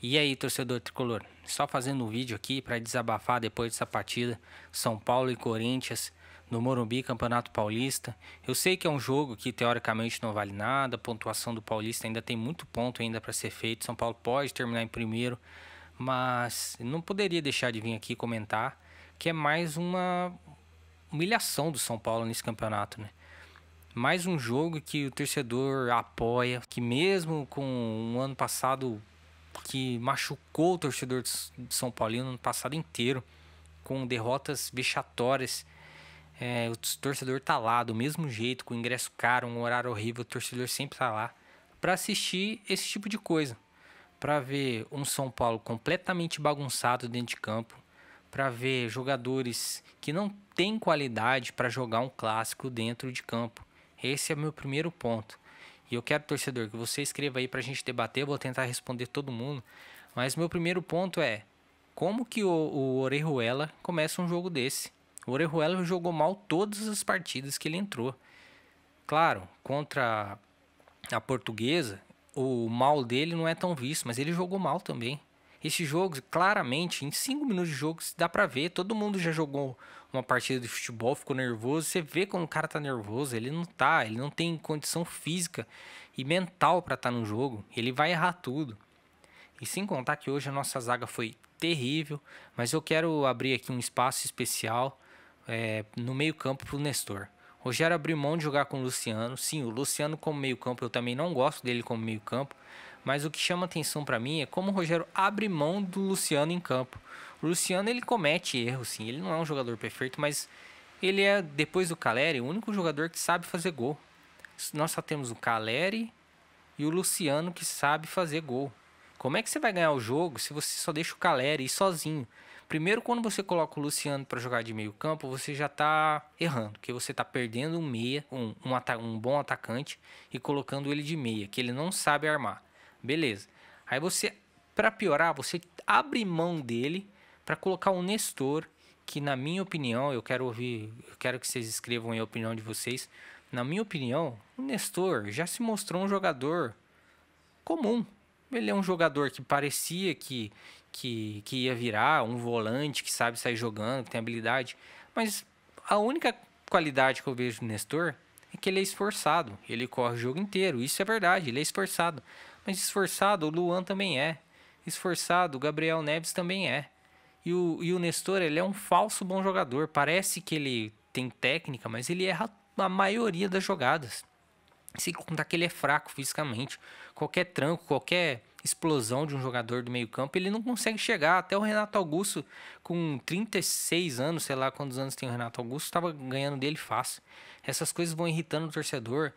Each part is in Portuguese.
E aí, torcedor tricolor, só fazendo um vídeo aqui para desabafar depois dessa partida São Paulo e Corinthians no Morumbi, Campeonato Paulista. Eu sei que é um jogo que teoricamente não vale nada, a pontuação do Paulista ainda tem muito ponto ainda para ser feito. São Paulo pode terminar em primeiro, mas não poderia deixar de vir aqui comentar que é mais uma humilhação do São Paulo nesse campeonato, né? Mais um jogo que o torcedor apoia, que mesmo com o ano passado que machucou o torcedor de São Paulino no ano passado inteiro, com derrotas vexatórias. É, o torcedor tá lá, do mesmo jeito, com ingresso caro, um horário horrível, o torcedor sempre tá lá para assistir esse tipo de coisa. Para ver um São Paulo completamente bagunçado dentro de campo, para ver jogadores que não têm qualidade para jogar um clássico dentro de campo. Esse é o meu primeiro ponto. E eu quero, torcedor, que você escreva aí para a gente debater, eu vou tentar responder todo mundo. Mas meu primeiro ponto é, como que o, o Orejuela começa um jogo desse? O Orejuela jogou mal todas as partidas que ele entrou. Claro, contra a portuguesa, o mal dele não é tão visto, mas ele jogou mal também. Esse jogo, claramente, em 5 minutos de jogo, dá pra ver. Todo mundo já jogou uma partida de futebol, ficou nervoso. Você vê como o cara tá nervoso. Ele não tá, ele não tem condição física e mental para estar tá no jogo. Ele vai errar tudo. E sem contar que hoje a nossa zaga foi terrível, mas eu quero abrir aqui um espaço especial é, no meio-campo pro Nestor. Rogério abriu mão de jogar com o Luciano. Sim, o Luciano como meio-campo, eu também não gosto dele como meio-campo. Mas o que chama atenção para mim é como o Rogério abre mão do Luciano em campo. O Luciano ele comete erros, sim. Ele não é um jogador perfeito, mas ele é, depois do Caleri, o único jogador que sabe fazer gol. Nós só temos o Caleri e o Luciano que sabe fazer gol. Como é que você vai ganhar o jogo se você só deixa o Caleri ir sozinho? Primeiro, quando você coloca o Luciano para jogar de meio campo, você já está errando, porque você está perdendo um meia, um, um, um bom atacante e colocando ele de meia, que ele não sabe armar. Beleza. Aí você, para piorar, você abre mão dele para colocar um Nestor, que na minha opinião, eu quero ouvir, eu quero que vocês escrevam a opinião de vocês. Na minha opinião, o Nestor já se mostrou um jogador comum. Ele é um jogador que parecia que, que, que ia virar um volante, que sabe sair jogando, que tem habilidade. Mas a única qualidade que eu vejo do Nestor é que ele é esforçado. Ele corre o jogo inteiro. Isso é verdade, ele é esforçado. Mas esforçado, o Luan também é. Esforçado, o Gabriel Neves também é. E o, e o Nestor, ele é um falso bom jogador. Parece que ele tem técnica, mas ele erra a maioria das jogadas. Se contar que ele é fraco fisicamente, qualquer tranco, qualquer explosão de um jogador do meio-campo, ele não consegue chegar. Até o Renato Augusto, com 36 anos, sei lá quantos anos tem o Renato Augusto, estava ganhando dele fácil. Essas coisas vão irritando o torcedor.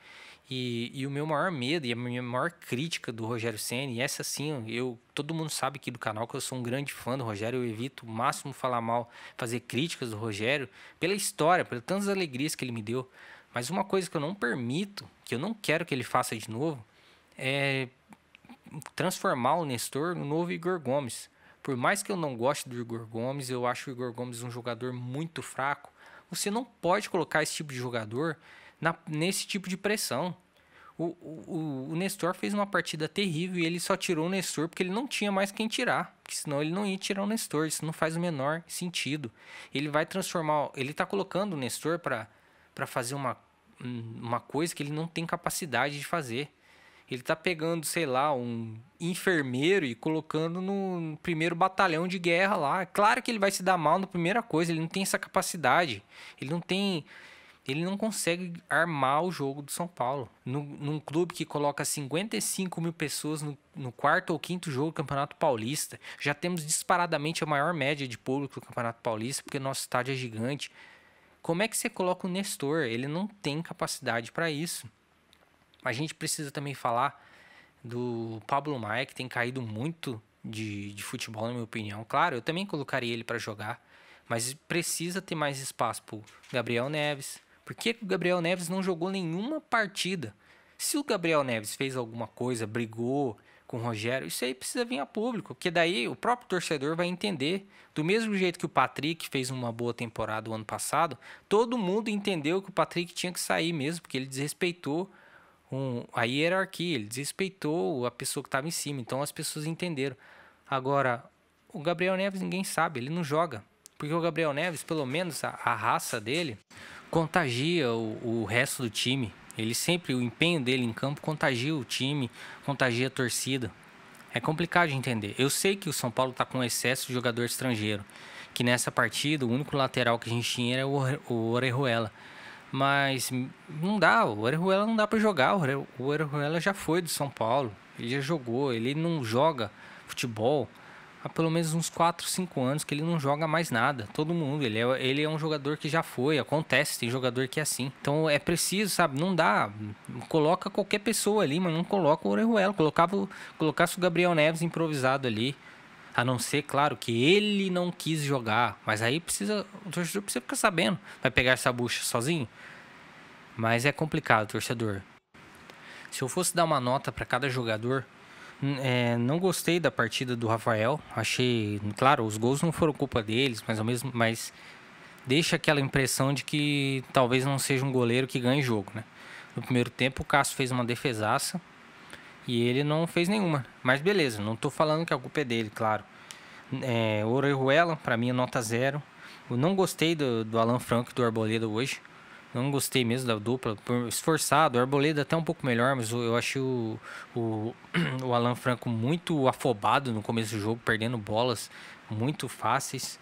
E, e o meu maior medo e a minha maior crítica do Rogério Senna, e essa sim, eu, todo mundo sabe aqui do canal que eu sou um grande fã do Rogério, eu evito o máximo falar mal, fazer críticas do Rogério, pela história, pelas tantas alegrias que ele me deu. Mas uma coisa que eu não permito, que eu não quero que ele faça de novo, é transformar o Nestor no novo Igor Gomes. Por mais que eu não goste do Igor Gomes, eu acho o Igor Gomes um jogador muito fraco. Você não pode colocar esse tipo de jogador na, nesse tipo de pressão. O, o, o, Nestor fez uma partida terrível e ele só tirou o Nestor porque ele não tinha mais quem tirar. Porque senão ele não ia tirar o Nestor. Isso não faz o menor sentido. Ele vai transformar. Ele está colocando o Nestor para fazer uma, uma coisa que ele não tem capacidade de fazer. Ele está pegando, sei lá, um enfermeiro e colocando no primeiro batalhão de guerra lá. Claro que ele vai se dar mal na primeira coisa, ele não tem essa capacidade. Ele não tem ele não consegue armar o jogo do São Paulo. No, num clube que coloca 55 mil pessoas no, no quarto ou quinto jogo do Campeonato Paulista, já temos disparadamente a maior média de público do Campeonato Paulista, porque nosso estádio é gigante. Como é que você coloca o Nestor? Ele não tem capacidade para isso. A gente precisa também falar do Pablo Maia, que tem caído muito de, de futebol, na minha opinião. Claro, eu também colocaria ele para jogar, mas precisa ter mais espaço para Gabriel Neves, por que, que o Gabriel Neves não jogou nenhuma partida? Se o Gabriel Neves fez alguma coisa, brigou com o Rogério, isso aí precisa vir a público, porque daí o próprio torcedor vai entender. Do mesmo jeito que o Patrick fez uma boa temporada o ano passado, todo mundo entendeu que o Patrick tinha que sair mesmo, porque ele desrespeitou um, a hierarquia, ele desrespeitou a pessoa que estava em cima, então as pessoas entenderam. Agora, o Gabriel Neves ninguém sabe, ele não joga. Porque o Gabriel Neves, pelo menos a, a raça dele, contagia o, o resto do time. Ele sempre, o empenho dele em campo contagia o time, contagia a torcida. É complicado de entender. Eu sei que o São Paulo está com excesso de jogador estrangeiro. Que nessa partida, o único lateral que a gente tinha era o Orejuela. Mas não dá, o Orejuela não dá para jogar. O Orejuela já foi do São Paulo. Ele já jogou, ele não joga futebol há pelo menos uns 4, 5 anos que ele não joga mais nada. Todo mundo, ele é, ele é um jogador que já foi, acontece, tem jogador que é assim. Então é preciso, sabe? Não dá. Coloca qualquer pessoa ali, mas não coloca o Orejuela. Colocava, colocasse o Gabriel Neves improvisado ali. A não ser, claro, que ele não quis jogar. Mas aí precisa. O torcedor precisa ficar sabendo. Vai pegar essa bucha sozinho? Mas é complicado, torcedor. Se eu fosse dar uma nota para cada jogador, Hum, é, não gostei da partida do Rafael. Achei, claro, os gols não foram culpa deles, mas ao mesmo, mas deixa aquela impressão de que talvez não seja um goleiro que ganhe jogo, né? No primeiro tempo, o Cássio fez uma defesaça e ele não fez nenhuma. Mas beleza, não estou falando que a culpa é dele, claro. É, Orejuela, para mim, é nota zero. Eu não gostei do, do Alan Franco e do Arboleda hoje não gostei mesmo da dupla. Esforçado, o Arboleda até um pouco melhor, mas eu achei o, o, o Alan Franco muito afobado no começo do jogo, perdendo bolas muito fáceis.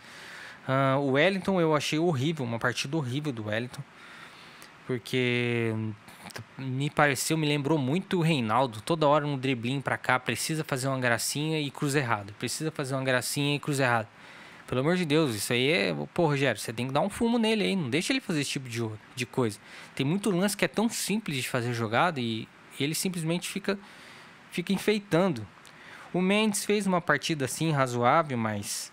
Uh, o Wellington eu achei horrível, uma partida horrível do Wellington. Porque me pareceu, me lembrou muito o Reinaldo. Toda hora um driblinho para cá, precisa fazer uma gracinha e cruza errado. Precisa fazer uma gracinha e cruza errado. Pelo amor de Deus, isso aí é. Pô, Rogério, você tem que dar um fumo nele aí. Não deixa ele fazer esse tipo de, de coisa. Tem muito lance que é tão simples de fazer jogada e, e ele simplesmente fica, fica enfeitando. O Mendes fez uma partida assim razoável, mas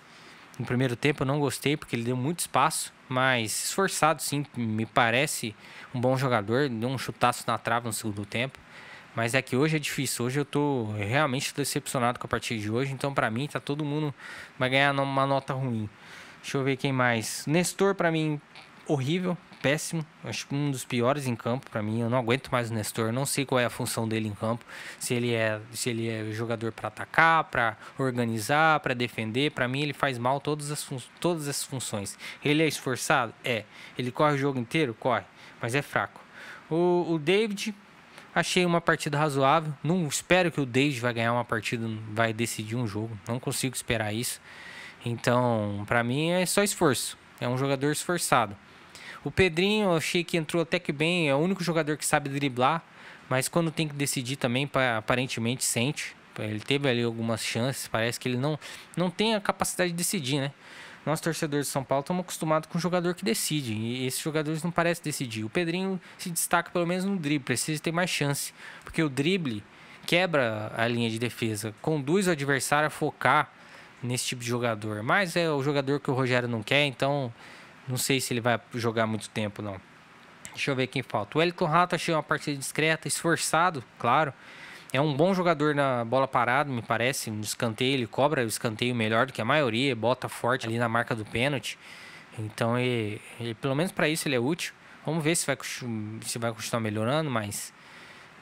no primeiro tempo eu não gostei porque ele deu muito espaço, mas esforçado sim, me parece um bom jogador, deu um chutaço na trava no segundo tempo. Mas é que hoje é difícil. Hoje eu tô realmente decepcionado com a partida de hoje. Então, para mim, tá todo mundo vai ganhar uma nota ruim. Deixa eu ver quem mais. Nestor, para mim, horrível, péssimo. Acho que um dos piores em campo para mim. Eu não aguento mais o Nestor. Não sei qual é a função dele em campo. Se ele é, se ele é jogador para atacar, para organizar, para defender. Para mim, ele faz mal todas as, todas as funções. Ele é esforçado? É. Ele corre o jogo inteiro? Corre. Mas é fraco. O, o David Achei uma partida razoável. Não espero que o Deide vai ganhar uma partida, vai decidir um jogo. Não consigo esperar isso. Então, para mim é só esforço. É um jogador esforçado. O Pedrinho, eu achei que entrou até que bem. É o único jogador que sabe driblar, mas quando tem que decidir também, aparentemente sente. Ele teve ali algumas chances, parece que ele não, não tem a capacidade de decidir, né? nós torcedores de São Paulo estamos acostumados com um jogador que decide. E esses jogadores não parecem decidir. O Pedrinho se destaca pelo menos no drible, precisa ter mais chance. Porque o drible quebra a linha de defesa, conduz o adversário a focar nesse tipo de jogador. Mas é o jogador que o Rogério não quer, então não sei se ele vai jogar muito tempo, não. Deixa eu ver quem falta. O Elton Rato achei uma partida discreta, esforçado, claro. É um bom jogador na bola parada, me parece, no escanteio. Ele cobra o escanteio melhor do que a maioria, bota forte ali na marca do pênalti. Então, ele, ele pelo menos para isso, ele é útil. Vamos ver se vai, se vai continuar melhorando, mas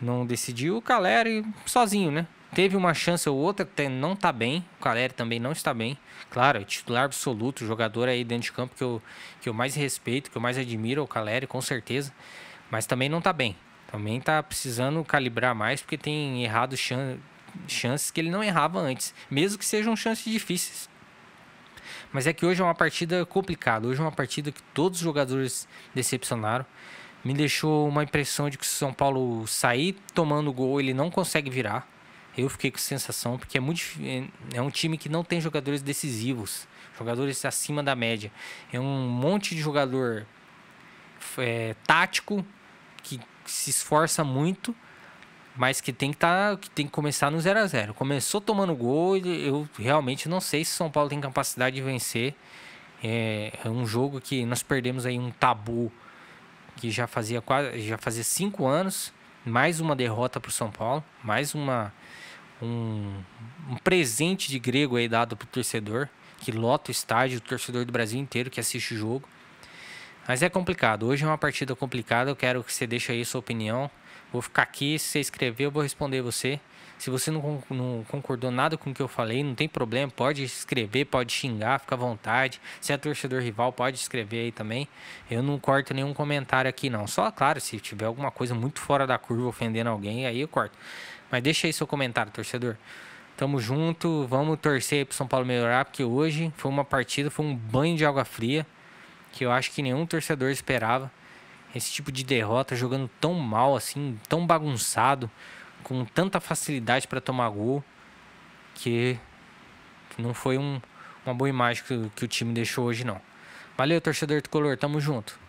não decidiu. O Caleri sozinho, né? Teve uma chance ou outra, não tá bem. O Caleri também não está bem. Claro, é titular absoluto, jogador aí dentro de campo que eu, que eu mais respeito, que eu mais admiro, é o Caleri, com certeza. Mas também não tá bem. Também tá precisando calibrar mais, porque tem errado chan chances que ele não errava antes, mesmo que sejam chances difíceis. Mas é que hoje é uma partida complicada. Hoje é uma partida que todos os jogadores decepcionaram. Me deixou uma impressão de que se o São Paulo sair tomando gol, ele não consegue virar. Eu fiquei com sensação, porque é, muito, é, é um time que não tem jogadores decisivos, jogadores acima da média. É um monte de jogador é, tático que se esforça muito, mas que tem que, tá, que, tem que começar no 0 a 0 Começou tomando gol, eu realmente não sei se São Paulo tem capacidade de vencer. É, é um jogo que nós perdemos aí um tabu que já fazia quase, já fazia cinco anos. Mais uma derrota para o São Paulo, mais uma um, um presente de grego aí dado para o torcedor que lota o estádio, o torcedor do Brasil inteiro que assiste o jogo. Mas é complicado. Hoje é uma partida complicada. Eu quero que você deixe aí sua opinião. Vou ficar aqui. Se você escrever, eu vou responder você. Se você não, não, concordou nada com o que eu falei, não tem problema. Pode escrever, pode xingar, fica à vontade. Se é torcedor rival, pode escrever aí também. Eu não corto nenhum comentário aqui, não. Só, claro, se tiver alguma coisa muito fora da curva ofendendo alguém, aí eu corto. Mas deixa aí seu comentário, torcedor. Tamo junto, vamos torcer pro São Paulo melhorar, porque hoje foi uma partida, foi um banho de água fria que eu acho que nenhum torcedor esperava. Esse tipo de derrota, jogando tão mal assim, tão bagunçado, com tanta facilidade para tomar gol, que não foi um, uma boa imagem que, que o time deixou hoje, não. Valeu, torcedor color tamo junto.